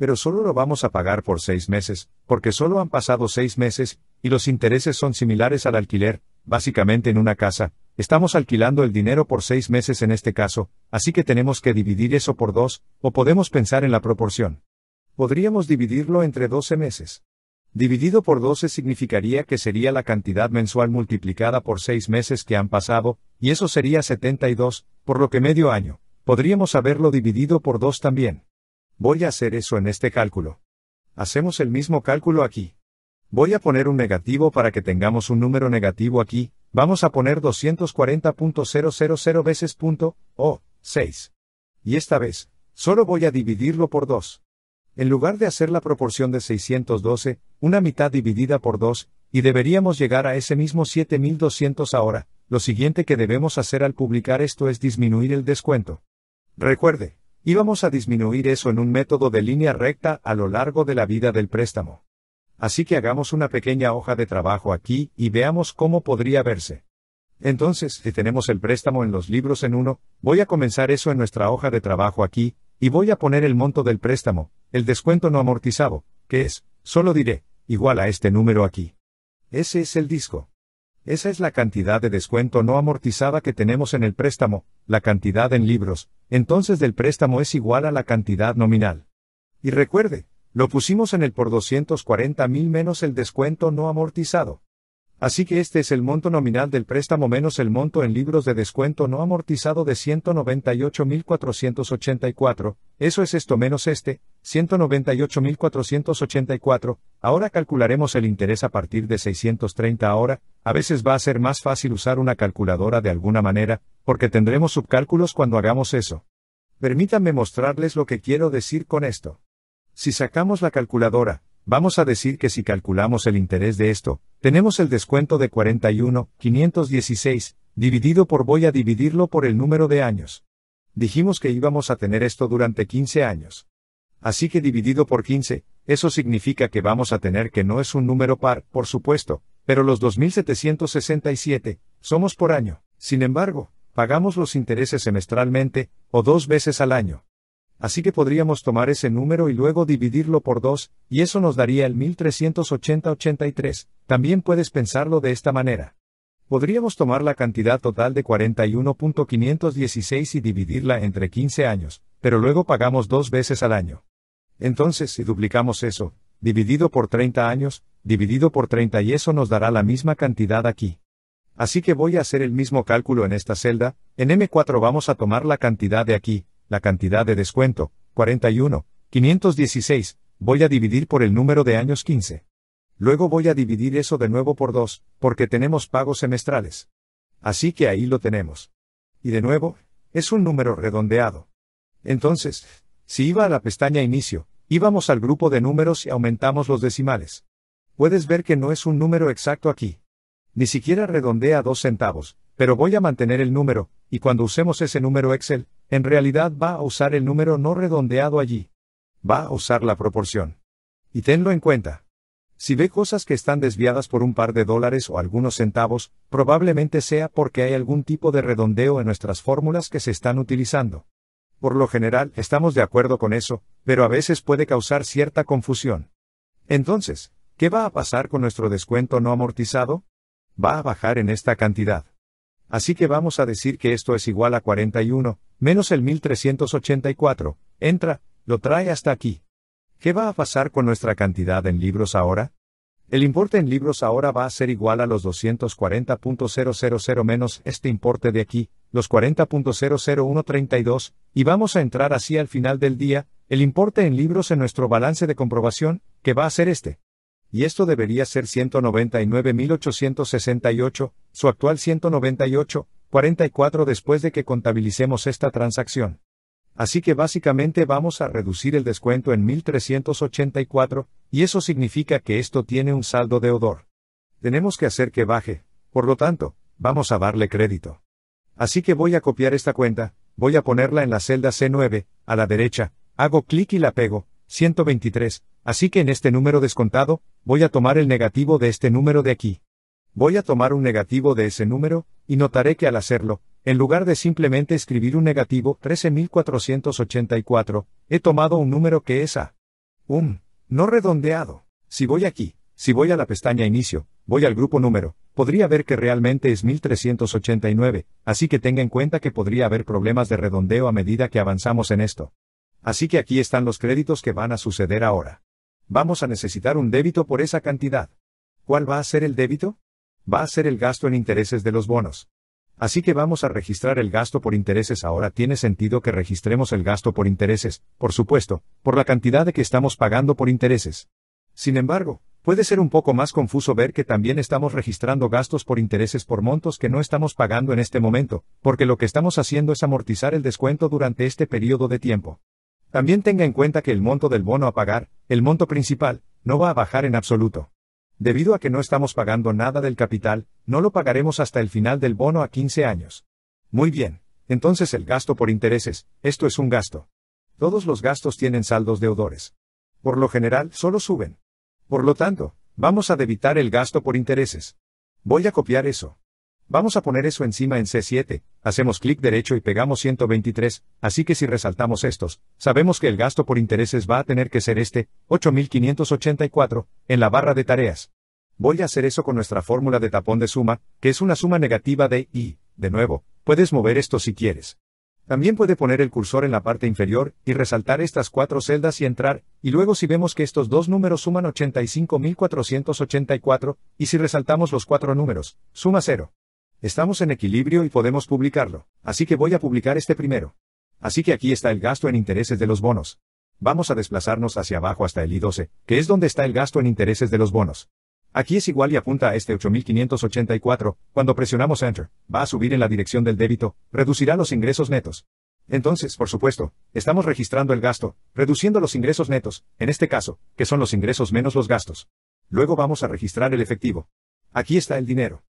pero solo lo vamos a pagar por seis meses, porque solo han pasado seis meses, y los intereses son similares al alquiler, básicamente en una casa, estamos alquilando el dinero por seis meses en este caso, así que tenemos que dividir eso por dos, o podemos pensar en la proporción. Podríamos dividirlo entre 12 meses. Dividido por 12 significaría que sería la cantidad mensual multiplicada por 6 meses que han pasado, y eso sería 72, por lo que medio año. Podríamos haberlo dividido por 2 también. Voy a hacer eso en este cálculo. Hacemos el mismo cálculo aquí. Voy a poner un negativo para que tengamos un número negativo aquí, vamos a poner 240.000 veces punto, o, 6. Y esta vez, solo voy a dividirlo por 2. En lugar de hacer la proporción de 612, una mitad dividida por 2, y deberíamos llegar a ese mismo 7200 ahora, lo siguiente que debemos hacer al publicar esto es disminuir el descuento. Recuerde, Íbamos a disminuir eso en un método de línea recta a lo largo de la vida del préstamo. Así que hagamos una pequeña hoja de trabajo aquí y veamos cómo podría verse. Entonces, si tenemos el préstamo en los libros en uno, voy a comenzar eso en nuestra hoja de trabajo aquí, y voy a poner el monto del préstamo, el descuento no amortizado, que es, solo diré, igual a este número aquí. Ese es el disco. Esa es la cantidad de descuento no amortizada que tenemos en el préstamo, la cantidad en libros, entonces del préstamo es igual a la cantidad nominal. Y recuerde, lo pusimos en el por 240 mil menos el descuento no amortizado. Así que este es el monto nominal del préstamo menos el monto en libros de descuento no amortizado de 198.484, eso es esto menos este, 198.484, ahora calcularemos el interés a partir de 630 ahora, a veces va a ser más fácil usar una calculadora de alguna manera, porque tendremos subcálculos cuando hagamos eso. Permítanme mostrarles lo que quiero decir con esto. Si sacamos la calculadora, Vamos a decir que si calculamos el interés de esto, tenemos el descuento de 41,516, dividido por voy a dividirlo por el número de años. Dijimos que íbamos a tener esto durante 15 años. Así que dividido por 15, eso significa que vamos a tener que no es un número par, por supuesto, pero los 2.767, somos por año. Sin embargo, pagamos los intereses semestralmente, o dos veces al año así que podríamos tomar ese número y luego dividirlo por 2, y eso nos daría el 1,380.83. también puedes pensarlo de esta manera. Podríamos tomar la cantidad total de 41.516 y dividirla entre 15 años, pero luego pagamos dos veces al año. Entonces, si duplicamos eso, dividido por 30 años, dividido por 30 y eso nos dará la misma cantidad aquí. Así que voy a hacer el mismo cálculo en esta celda, en M4 vamos a tomar la cantidad de aquí, la cantidad de descuento, 41, 516, voy a dividir por el número de años 15. Luego voy a dividir eso de nuevo por 2, porque tenemos pagos semestrales. Así que ahí lo tenemos. Y de nuevo, es un número redondeado. Entonces, si iba a la pestaña Inicio, íbamos al grupo de números y aumentamos los decimales. Puedes ver que no es un número exacto aquí. Ni siquiera redondea 2 dos centavos, pero voy a mantener el número, y cuando usemos ese número Excel, en realidad va a usar el número no redondeado allí. Va a usar la proporción. Y tenlo en cuenta. Si ve cosas que están desviadas por un par de dólares o algunos centavos, probablemente sea porque hay algún tipo de redondeo en nuestras fórmulas que se están utilizando. Por lo general, estamos de acuerdo con eso, pero a veces puede causar cierta confusión. Entonces, ¿qué va a pasar con nuestro descuento no amortizado? Va a bajar en esta cantidad. Así que vamos a decir que esto es igual a 41, menos el 1384. Entra, lo trae hasta aquí. ¿Qué va a pasar con nuestra cantidad en libros ahora? El importe en libros ahora va a ser igual a los 240.000 menos este importe de aquí, los 40.00132, y vamos a entrar así al final del día, el importe en libros en nuestro balance de comprobación, que va a ser este y esto debería ser 199.868, su actual 198,44 después de que contabilicemos esta transacción. Así que básicamente vamos a reducir el descuento en 1384, y eso significa que esto tiene un saldo de odor. Tenemos que hacer que baje, por lo tanto, vamos a darle crédito. Así que voy a copiar esta cuenta, voy a ponerla en la celda C9, a la derecha, hago clic y la pego, 123, así que en este número descontado, voy a tomar el negativo de este número de aquí. Voy a tomar un negativo de ese número, y notaré que al hacerlo, en lugar de simplemente escribir un negativo 13484, he tomado un número que es a. Um, no redondeado. Si voy aquí, si voy a la pestaña Inicio, voy al grupo número, podría ver que realmente es 1389, así que tenga en cuenta que podría haber problemas de redondeo a medida que avanzamos en esto. Así que aquí están los créditos que van a suceder ahora. Vamos a necesitar un débito por esa cantidad. ¿Cuál va a ser el débito? Va a ser el gasto en intereses de los bonos. Así que vamos a registrar el gasto por intereses ahora. Tiene sentido que registremos el gasto por intereses, por supuesto, por la cantidad de que estamos pagando por intereses. Sin embargo, puede ser un poco más confuso ver que también estamos registrando gastos por intereses por montos que no estamos pagando en este momento, porque lo que estamos haciendo es amortizar el descuento durante este periodo de tiempo. También tenga en cuenta que el monto del bono a pagar, el monto principal, no va a bajar en absoluto. Debido a que no estamos pagando nada del capital, no lo pagaremos hasta el final del bono a 15 años. Muy bien, entonces el gasto por intereses, esto es un gasto. Todos los gastos tienen saldos deudores. Por lo general, solo suben. Por lo tanto, vamos a debitar el gasto por intereses. Voy a copiar eso. Vamos a poner eso encima en C7, hacemos clic derecho y pegamos 123, así que si resaltamos estos, sabemos que el gasto por intereses va a tener que ser este, 8584, en la barra de tareas. Voy a hacer eso con nuestra fórmula de tapón de suma, que es una suma negativa de i, de nuevo, puedes mover esto si quieres. También puede poner el cursor en la parte inferior, y resaltar estas cuatro celdas y entrar, y luego si vemos que estos dos números suman 85.484, y si resaltamos los cuatro números, suma 0. Estamos en equilibrio y podemos publicarlo, así que voy a publicar este primero. Así que aquí está el gasto en intereses de los bonos. Vamos a desplazarnos hacia abajo hasta el I12, que es donde está el gasto en intereses de los bonos. Aquí es igual y apunta a este 8584, cuando presionamos Enter, va a subir en la dirección del débito, reducirá los ingresos netos. Entonces, por supuesto, estamos registrando el gasto, reduciendo los ingresos netos, en este caso, que son los ingresos menos los gastos. Luego vamos a registrar el efectivo. Aquí está el dinero.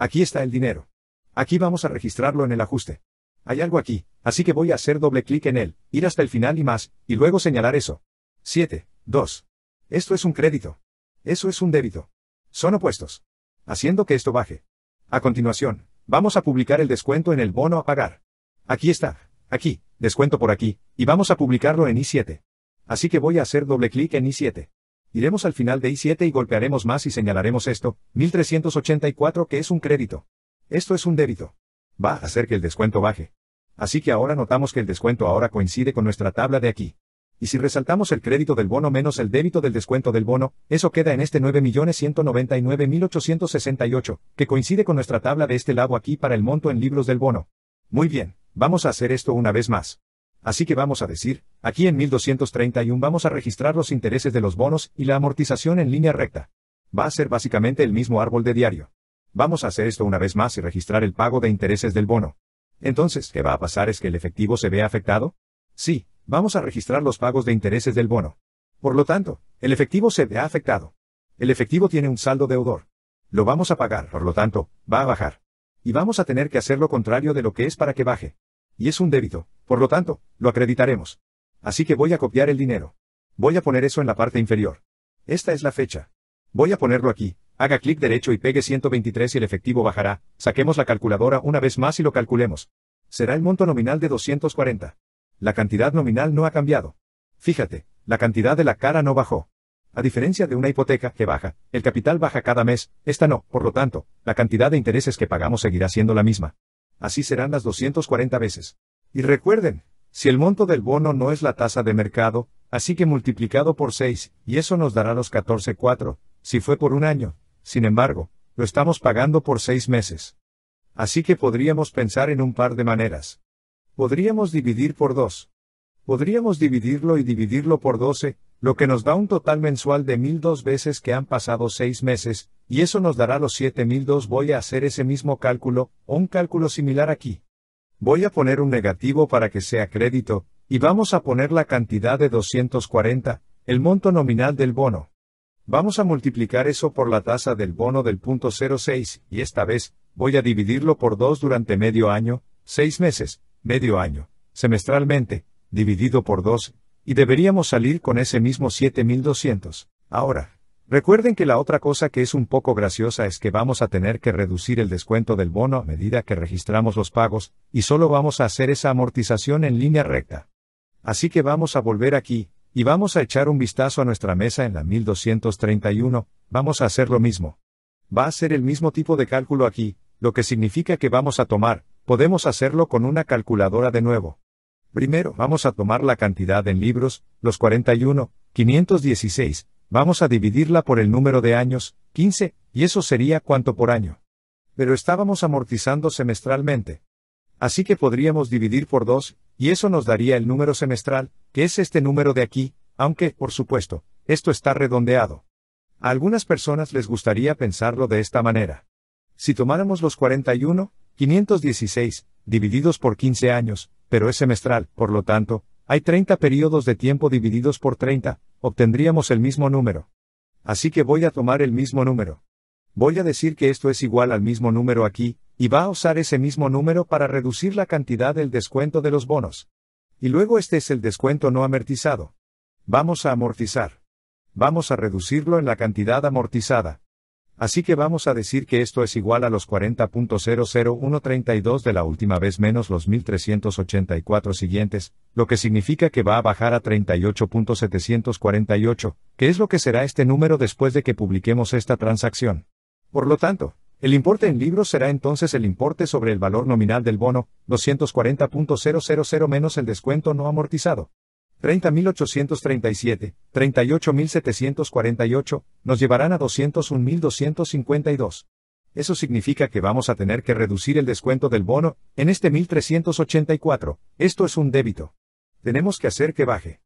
Aquí está el dinero. Aquí vamos a registrarlo en el ajuste. Hay algo aquí, así que voy a hacer doble clic en él, ir hasta el final y más, y luego señalar eso. 7. 2. Esto es un crédito. Eso es un débito. Son opuestos. Haciendo que esto baje. A continuación, vamos a publicar el descuento en el bono a pagar. Aquí está, aquí, descuento por aquí, y vamos a publicarlo en I7. Así que voy a hacer doble clic en I7. Iremos al final de I7 y golpearemos más y señalaremos esto, 1384 que es un crédito. Esto es un débito. Va a hacer que el descuento baje. Así que ahora notamos que el descuento ahora coincide con nuestra tabla de aquí. Y si resaltamos el crédito del bono menos el débito del descuento del bono, eso queda en este 9.199.868, que coincide con nuestra tabla de este lado aquí para el monto en libros del bono. Muy bien, vamos a hacer esto una vez más. Así que vamos a decir, aquí en 1231 vamos a registrar los intereses de los bonos y la amortización en línea recta. Va a ser básicamente el mismo árbol de diario. Vamos a hacer esto una vez más y registrar el pago de intereses del bono. Entonces, ¿qué va a pasar es que el efectivo se ve afectado? Sí, vamos a registrar los pagos de intereses del bono. Por lo tanto, el efectivo se ve afectado. El efectivo tiene un saldo deudor. Lo vamos a pagar, por lo tanto, va a bajar. Y vamos a tener que hacer lo contrario de lo que es para que baje. Y es un débito, por lo tanto, lo acreditaremos. Así que voy a copiar el dinero. Voy a poner eso en la parte inferior. Esta es la fecha. Voy a ponerlo aquí, haga clic derecho y pegue 123 y el efectivo bajará, saquemos la calculadora una vez más y lo calculemos. Será el monto nominal de 240. La cantidad nominal no ha cambiado. Fíjate, la cantidad de la cara no bajó. A diferencia de una hipoteca que baja, el capital baja cada mes, esta no, por lo tanto, la cantidad de intereses que pagamos seguirá siendo la misma así serán las 240 veces. Y recuerden, si el monto del bono no es la tasa de mercado, así que multiplicado por 6, y eso nos dará los 14.4, si fue por un año, sin embargo, lo estamos pagando por 6 meses. Así que podríamos pensar en un par de maneras. Podríamos dividir por 2. Podríamos dividirlo y dividirlo por 12, lo que nos da un total mensual de 1002 veces que han pasado 6 meses, y eso nos dará los 7002. Voy a hacer ese mismo cálculo, o un cálculo similar aquí. Voy a poner un negativo para que sea crédito, y vamos a poner la cantidad de 240, el monto nominal del bono. Vamos a multiplicar eso por la tasa del bono del punto 06, y esta vez, voy a dividirlo por 2 durante medio año, 6 meses, medio año, semestralmente, dividido por 2, y deberíamos salir con ese mismo 7200. Ahora, recuerden que la otra cosa que es un poco graciosa es que vamos a tener que reducir el descuento del bono a medida que registramos los pagos, y solo vamos a hacer esa amortización en línea recta. Así que vamos a volver aquí, y vamos a echar un vistazo a nuestra mesa en la 1231, vamos a hacer lo mismo. Va a ser el mismo tipo de cálculo aquí, lo que significa que vamos a tomar, podemos hacerlo con una calculadora de nuevo. Primero vamos a tomar la cantidad en libros, los 41, 516, vamos a dividirla por el número de años, 15, y eso sería cuánto por año. Pero estábamos amortizando semestralmente. Así que podríamos dividir por 2, y eso nos daría el número semestral, que es este número de aquí, aunque, por supuesto, esto está redondeado. A algunas personas les gustaría pensarlo de esta manera. Si tomáramos los 41, 516, divididos por 15 años, pero es semestral, por lo tanto, hay 30 periodos de tiempo divididos por 30, obtendríamos el mismo número. Así que voy a tomar el mismo número. Voy a decir que esto es igual al mismo número aquí, y va a usar ese mismo número para reducir la cantidad del descuento de los bonos. Y luego este es el descuento no amortizado. Vamos a amortizar. Vamos a reducirlo en la cantidad amortizada. Así que vamos a decir que esto es igual a los 40.00132 de la última vez menos los 1384 siguientes, lo que significa que va a bajar a 38.748, que es lo que será este número después de que publiquemos esta transacción. Por lo tanto, el importe en libros será entonces el importe sobre el valor nominal del bono, 240.000 menos el descuento no amortizado. 30.837, 38.748, nos llevarán a 201.252. Eso significa que vamos a tener que reducir el descuento del bono, en este 1.384, esto es un débito. Tenemos que hacer que baje.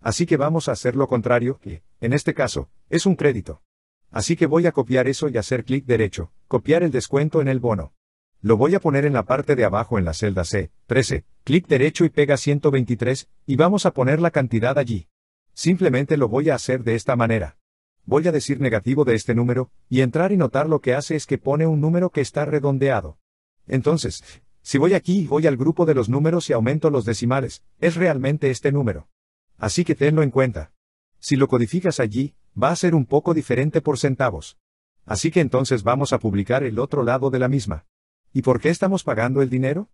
Así que vamos a hacer lo contrario, que, en este caso, es un crédito. Así que voy a copiar eso y hacer clic derecho, copiar el descuento en el bono. Lo voy a poner en la parte de abajo en la celda C13, clic derecho y pega 123, y vamos a poner la cantidad allí. Simplemente lo voy a hacer de esta manera. Voy a decir negativo de este número, y entrar y notar lo que hace es que pone un número que está redondeado. Entonces, si voy aquí y voy al grupo de los números y aumento los decimales, es realmente este número. Así que tenlo en cuenta. Si lo codificas allí, va a ser un poco diferente por centavos. Así que entonces vamos a publicar el otro lado de la misma. ¿Y por qué estamos pagando el dinero?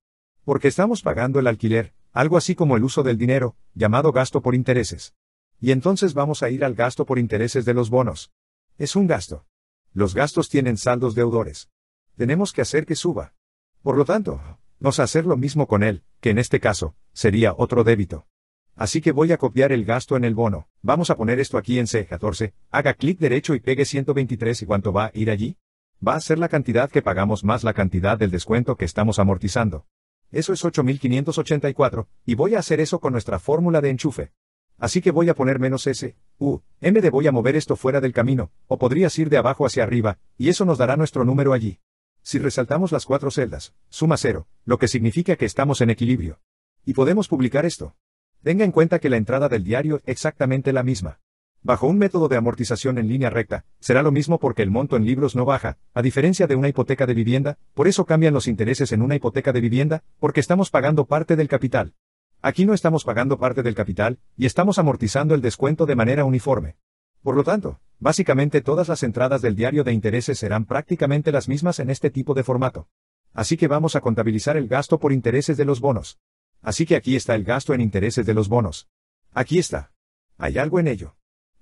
Porque estamos pagando el alquiler, algo así como el uso del dinero, llamado gasto por intereses. Y entonces vamos a ir al gasto por intereses de los bonos. Es un gasto. Los gastos tienen saldos deudores. Tenemos que hacer que suba. Por lo tanto, a hacer lo mismo con él, que en este caso, sería otro débito. Así que voy a copiar el gasto en el bono. Vamos a poner esto aquí en C14, haga clic derecho y pegue 123 y cuánto va a ir allí. Va a ser la cantidad que pagamos más la cantidad del descuento que estamos amortizando. Eso es 8.584, y voy a hacer eso con nuestra fórmula de enchufe. Así que voy a poner menos S, U, M de voy a mover esto fuera del camino, o podrías ir de abajo hacia arriba, y eso nos dará nuestro número allí. Si resaltamos las cuatro celdas, suma cero, lo que significa que estamos en equilibrio. Y podemos publicar esto. Tenga en cuenta que la entrada del diario es exactamente la misma. Bajo un método de amortización en línea recta, será lo mismo porque el monto en libros no baja, a diferencia de una hipoteca de vivienda, por eso cambian los intereses en una hipoteca de vivienda, porque estamos pagando parte del capital. Aquí no estamos pagando parte del capital, y estamos amortizando el descuento de manera uniforme. Por lo tanto, básicamente todas las entradas del diario de intereses serán prácticamente las mismas en este tipo de formato. Así que vamos a contabilizar el gasto por intereses de los bonos. Así que aquí está el gasto en intereses de los bonos. Aquí está. Hay algo en ello.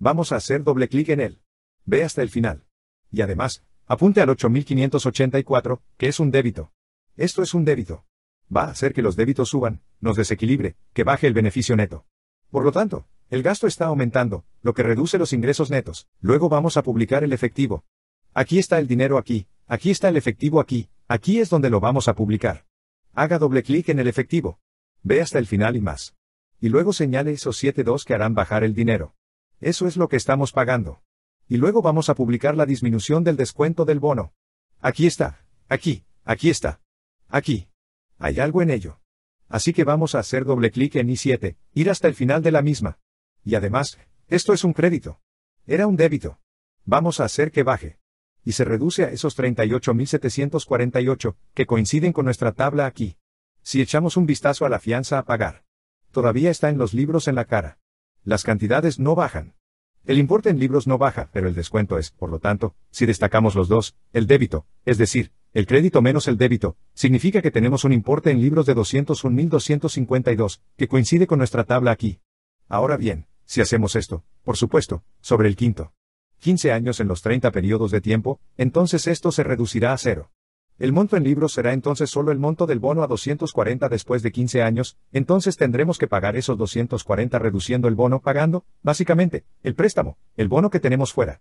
Vamos a hacer doble clic en él. Ve hasta el final. Y además, apunte al 8584, que es un débito. Esto es un débito. Va a hacer que los débitos suban, nos desequilibre, que baje el beneficio neto. Por lo tanto, el gasto está aumentando, lo que reduce los ingresos netos. Luego vamos a publicar el efectivo. Aquí está el dinero aquí, aquí está el efectivo aquí, aquí es donde lo vamos a publicar. Haga doble clic en el efectivo. Ve hasta el final y más. Y luego señale esos 7.2 que harán bajar el dinero. Eso es lo que estamos pagando. Y luego vamos a publicar la disminución del descuento del bono. Aquí está, aquí, aquí está. Aquí. Hay algo en ello. Así que vamos a hacer doble clic en I7, ir hasta el final de la misma. Y además, esto es un crédito. Era un débito. Vamos a hacer que baje. Y se reduce a esos 38.748, que coinciden con nuestra tabla aquí. Si echamos un vistazo a la fianza a pagar. Todavía está en los libros en la cara. Las cantidades no bajan. El importe en libros no baja, pero el descuento es, por lo tanto, si destacamos los dos, el débito, es decir, el crédito menos el débito, significa que tenemos un importe en libros de 201.252, que coincide con nuestra tabla aquí. Ahora bien, si hacemos esto, por supuesto, sobre el quinto 15 años en los 30 periodos de tiempo, entonces esto se reducirá a cero. El monto en libros será entonces solo el monto del bono a 240 después de 15 años, entonces tendremos que pagar esos 240 reduciendo el bono pagando, básicamente, el préstamo, el bono que tenemos fuera.